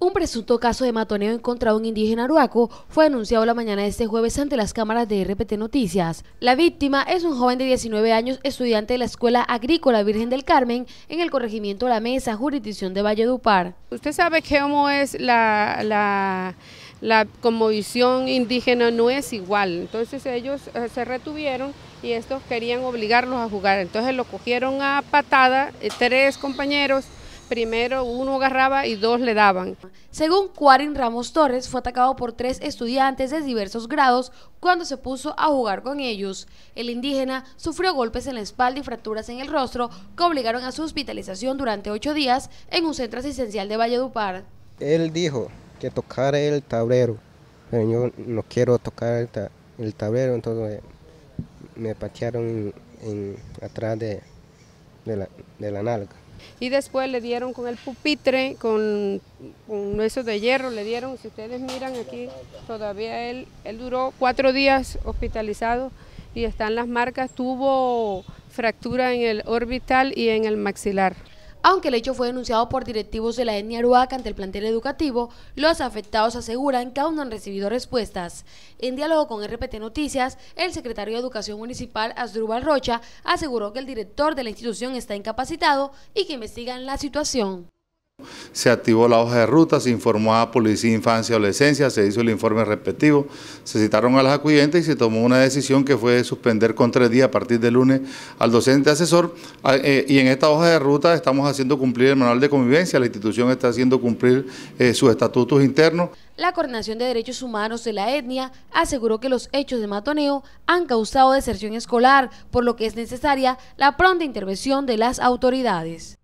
Un presunto caso de matoneo en contra un indígena aruaco fue anunciado la mañana de este jueves ante las cámaras de RPT Noticias. La víctima es un joven de 19 años, estudiante de la Escuela Agrícola Virgen del Carmen, en el corregimiento La Mesa, jurisdicción de Valledupar. Usted sabe que cómo es la, la, la indígena, no es igual. Entonces ellos eh, se retuvieron y estos querían obligarlos a jugar. Entonces lo cogieron a patada, eh, tres compañeros, primero uno agarraba y dos le daban. Según Cuarin Ramos Torres, fue atacado por tres estudiantes de diversos grados cuando se puso a jugar con ellos. El indígena sufrió golpes en la espalda y fracturas en el rostro que obligaron a su hospitalización durante ocho días en un centro asistencial de Valledupar. Él dijo que tocara el tablero, yo no quiero tocar el, tablero, entonces me patearon atrás de de la, Y después le dieron con el pupitre, con, huesos de hierro, le dieron, si ustedes miran aquí, todavía él, él duró cuatro días hospitalizado y están las marcas, tuvo fractura en el orbital y en el maxilar. Aunque el hecho fue denunciado por directivos de la etnia Aruaca ante el plantel educativo, los afectados aseguran que aún no han recibido respuestas. En diálogo con RPT Noticias, el secretario de Educación Municipal, Asdrúbal Rocha, aseguró que el director de la institución está incapacitado y que investigan la situación. Se activó la hoja de ruta, se informó a Policía Infancia y Adolescencia, se hizo el informe respectivo, se citaron a las acudientes y se tomó una decisión que fue suspender con tres días a partir del lunes al docente asesor. Ah, eh, y en esta hoja de ruta estamos haciendo cumplir el manual de convivencia, la institución está haciendo cumplir eh, sus estatutos internos. La Coordinación de Derechos Humanos de la Etnia aseguró que los hechos de matoneo han causado deserción escolar, por lo que es necesaria la pronta intervención de las autoridades.